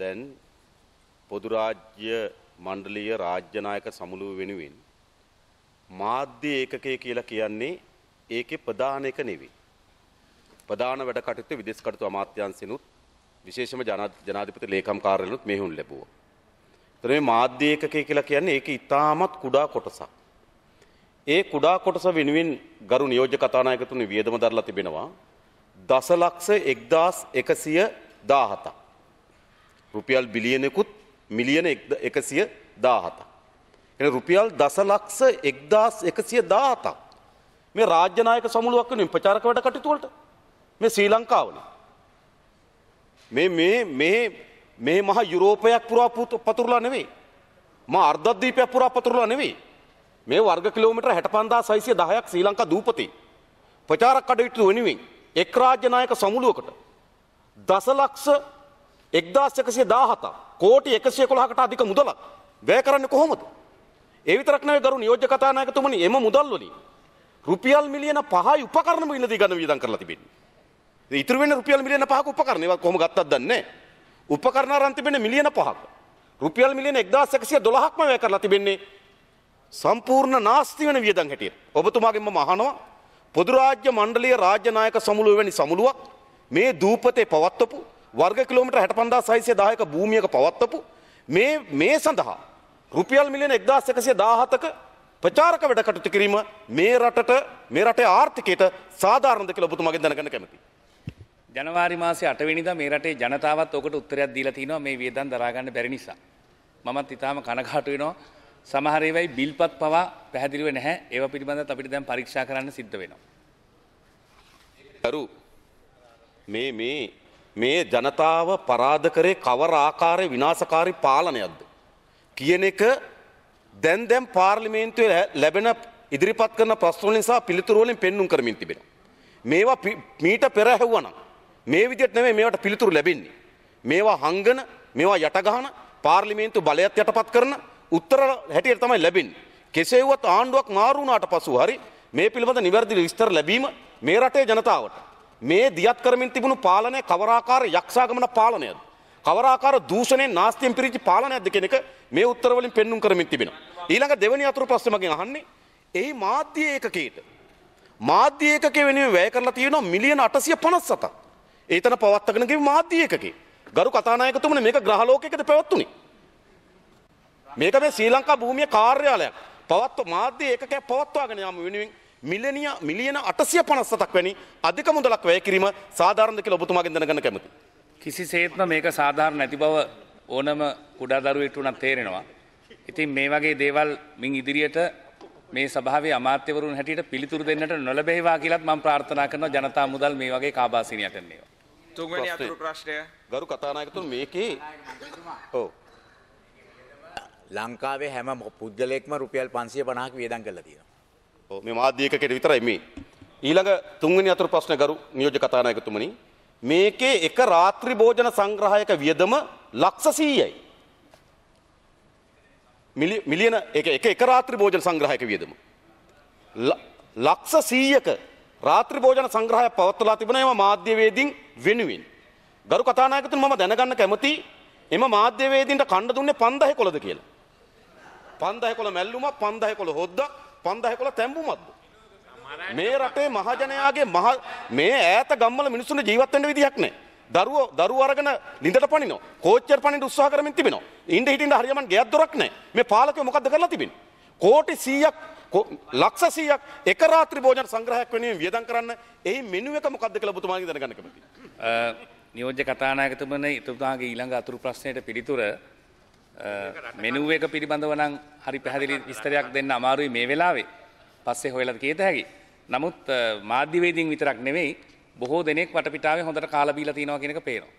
දැන් පොදුරාජ්‍ය මණ්ඩලීය රාජ්‍ය නායක සමුළුව වෙනුවෙන් මාධ්‍ය ඒකකය කියලා කියන්නේ ඒකේ ප්‍රධාන එක නෙවෙයි. ප්‍රධාන වැඩ කටයුතු විදේශ කටයුතු අමාත්‍යාංශිනුත් විශේෂම ජනාධිපති ලේකම් කාර්යාලනුත් මෙහුන් ලැබුවා. එතන මේ මාධ්‍ය ඒකකය කියලා කියන්නේ ඒක ඉතාමත් කුඩා කොටසක්. ඒ කුඩා කොටස වෙනුවෙන් ගරු නියෝජ්‍ය කතානායකතුමනි වියදම දරලා තිබෙනවා දසලක්ෂ එක්දාස් එකසිය දාහතක්. රුපියල් බිලියනෙකුත් මිලියන එකසිය දාහතා. එ රුපියල් දසලක්ෂ එක්දස් එකසිය දාහතා. මේ රාජ්‍යනායක සමුළුවක්කනින් ප්‍රචාරක වැඩ කටතුවලට මේ ශ්‍රී ලංකාවන. මේ මේ මේ මේ මහ යුරෝපයක් පුරා පතුරලා නෙවෙයි. ම අර්ධද්දීපයක් පුරා පතුරලා නෙවෙයි. මේ වර්ග කිලෝමිට හැට පන්දා සයිසිය දහයක් ශ්‍රී ලංකා දූපති. ප්‍රචාරක් කඩයුතු වෙනුවෙන් එක් රාජ්‍යනායක සමුළුවකට දසලක්ෂ එක්දස් එකසේ දාහතා කෝටි එකසිය කොළහකට අධික මුදලක් වැය කරන්න කොහොමද. ඒවිතරක්නය ගරු නියෝජ කතානායකතුමනි එම මුදල්වලින් රුපියල් මිලියන පහයි උපකරණ මිලදී ගන්න වියදම් කරලා තිබෙන්නේ. ඉතුරු වෙන රුපියල් මිලියන පහක උපකරණ ඒවා කොහොම ගත්තත් දන්නේ උපකරණ අරන් තිබෙන මිලියන පහක රුපියල් මිලියන 1112ක්ම වැය කරලා තිබෙන්නේ සම්පූර්ණ නාස්ති වෙන වියදම් හැටියට. ඔබතුමාගෙන් මම අහනවා පොදු රාජ්‍ය මණ්ඩලීය රාජ්‍ය නායක සමුළුව වැනි සමුළුවක් මේ දූපතේ පවත්වපු වර්ග කිලෝමීටර් 65610ක භූමියක පවත්වපු මේ මේ සඳහා රුපියල් මිලියන 1117ක ප්‍රචාරක වැඩ කටයුතු කිරීම මේ රටට මේ රටේ ආර්ථිකයට සාධාරණද කියලා ඔබතුමාගෙන් දැනගන්න කැමතියි. ජනවාරි මාසේ 8 වෙනිදා මේ රටේ ජනතාවත් ඔකට උත්තරයක් දීලා තිනවා මේ වියදම් දරා ගන්න බැරි නිසා. මමත් ඊටාම කනගාටු වෙනවා සමහර ඒවායි බිල්පත් පවා පැහැදිලිව නැහැ. ඒවා පිළිබඳව අපිට දැන් පරීක්ෂා කරන්න සිද්ධ වෙනවා. අරු මේ මේ මේ ජනතාව පරාධ කරේ කවර ආකාරය විනාශකාරී පාලනයක්ද කියන එක දැන් දැන් පාර්ලිමේන්තුවේ ලැබෙන ඉදිරිපත් කරන ප්‍රශ්න වලින් සහ පිළිතුරු වලින් පෙන්눔 කරමින් තිබෙනවා. මේවා මීට පෙර ඇහුවනම් මේ විදිහට නෙමෙයි මේවට පිළිතුරු ලැබෙන්නේ. මේවා හංගන, මේවා යටගහන පාර්ලිමේන්තු බලයත් යටපත් කරන උත්තර හැටියට තමයි ලැබෙන්නේ. කෙසේ වුවත් ආණ්ඩුවක් මාරු වුණාට පසු හරි මේ පිළිබඳ නිවැරදි විස්තර ලැබීම මේ රටේ ජනතාවට මේ දියත් කරමින් තිබුණු පාලනය කවරාකාර යක්ෂාගමන පාලනයද. කවරාකාර දූෂණය නාස්තියෙන් පිරිචි පාලනයක්ද කෙනෙක මේ උත්තරවලින් පෙන්නුම් කරමින් තිබෙන. ඊළඟ දෙවනි අතුරු ප්‍රශ්නමකින් අහන්නේ එහි මාධ්‍ය ඒකකයට මාධ්‍ය ඒකක වෙනුවෙන් වැය කරලා තියෙනවා මිලියන 857ක්. ඒතන පවත්වාගෙන ගිය මාධ්‍ය ඒකකේ ගරු කතානායකතුමනි මේක ග්‍රහලෝකයකද පැවතුනේ. මේක මේ ශ්‍රී ලංකා භූමියේ කාර්යාලයක්. පවත්ව මාධ්‍ය ඒකකයක් පවත්වාගෙන යාම වෙනුවෙන් මිලනිය මිලියන අටසිය පනස්සතක් වැනි අධික මුදලක් වැය කිරීම සාධාරණද කියලා ඔබතුමාගෙන් දැනගන්න කැමති. කිසිසේත්ම මේක සාධාරණ නැති බව ඕනම කුඩා දරුවෙක්ට උනත් තේරෙනවා. ඉතින් මේ වගේ දේවල් මින් ඉදිරියට මේ සභාවේ අමාත්‍යවරුන් හැටියට පිළිතුරු දෙන්නට නොලැබේවා කියලාත් මම ප්‍රාර්ථනා කරනවා ජනතා මුදල් මේ වගේ කාබාසිනියට එන්නේ. තුන්වෙනි අතුරු ප්‍රශ්නය ගරු කතානායකතුමා මේකේ ඔව් ලංකාවේ හැම පුද්ගලයෙක්ම රුපියල් 550ක් වියදම් කරලා තියෙනවා. මේ මාධ්‍ය එකකේ විතරයි මේ. ඊළඟ තුන්වෙනි අතුරු ප්‍රශ්න ගරු නියෝජ්‍ය කතානායකතුමනි මේකේ එක රාත්‍රී භෝජන සංග්‍රහයක වියදම ලක්ෂ 100යි. මිලියන එක එක එක රාත්‍රී භෝජන සංග්‍රහයක වියදම ලක්ෂ 100ක රාත්‍රී භෝජන සංග්‍රහය පවත්වලා තිබුණා එම මාධ්‍යවේදීන් වෙනුවෙන්. ගරු කතානායකතුමනි මම දැනගන්න කැමති එම මාධ්‍යවේදීන්ට කණ්ඩ දුන්නේ 5011 කියලා. 5011 මැල්ලුමක් 5011 හොද්දක් 5011 තැඹුමක්ද? මේ රටේ මහජනයාගේ මහ මේ ඈත ගම්වල මිනිස්සුන්ට ජීවත් වෙන්න විදිහක් නැහැ. දරුවෝ දරුවෝ අරගෙන ලිඳට පනිනවා. කෝච්චර පනින්න උත්සාහ කරමින් තිබෙනවා. ඉන්න හිටින්න හරියම ගෙයක් දොරක් නැහැ. මේ පාලකයෝ මොකද්ද කරලා තිබෙන්නේ? කෝටි 100ක් ලක්ෂ 100ක් එක රාත්‍රී භෝජන සංග්‍රහයක් වෙනුවෙන් වියදම් කරන්න එහි මෙනු එක මොකද්ද කියලා ඔබතුමාගෙන් දැනගන්න කැමතියි. නියෝජ්‍ය කතානායකතුමනි ඔබතුමාගේ ඊළඟ අතුරු ප්‍රශ්නයට පිළිතුර මෙනුව එක පිළිබඳව නම් හරි පැහැදිලි විස්තරයක් දෙන්න අමාරුයි මේ වෙලාවේ. පස්සේ හොයලා කියත හැකි. නමුත් මාධ්‍යවේදීන් විතරක් නෙවෙයි බොහෝ දෙනෙක් වටපිටාවේ හොඳට කාලා බීලා තියෙනවා කියන එක පේනවා.